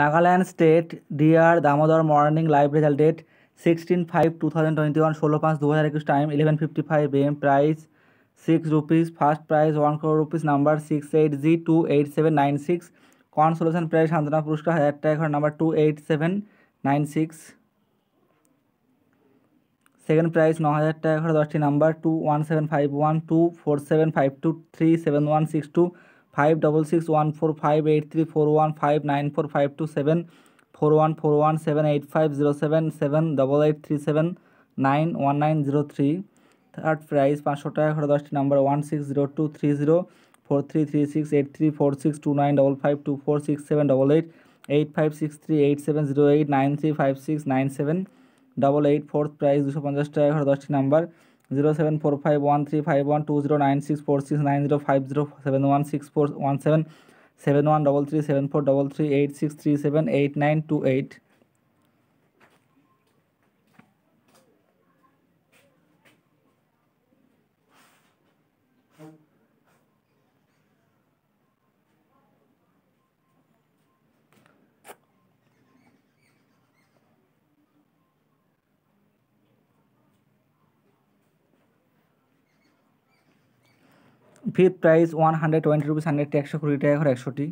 Nagaland state dear Damodar morning live resulted sixteen five two thousand twenty one ষোলো পাঁচ দু হাজার একুশ time eleven fifty five M prize six rupees first prize one crore rupees number six eight G two eight seven nine six consolation prize সান্ত্বনা পুরস্কার হাজার টাকা এখন number two eight seven nine six second prize ন হাজার টাকা এখন দশটি number two one seven five one two four seven five two three seven one six two five double six one four five eight three four one five nine four five two seven four one four one seven eight five zero seven seven double eight three seven nine one nine zero three third prize পাঁচশো টাকা করে দশটি number one six zero two three zero four three three six eight three four six two nine double five two four six seven double eight eight five six three eight seven zero eight nine three five six nine seven double eight fourth prize দুশো পঞ্চাশ টাকা করে দশটি number zero seven four five one three five one two zero nine six four six nine zero five zero seven one six four one seven seven one double three seven four double three eight six three seven eight nine two eight fifth prize one hundred twenty rupees hundred একশো কুড়ি টাকা একশোটি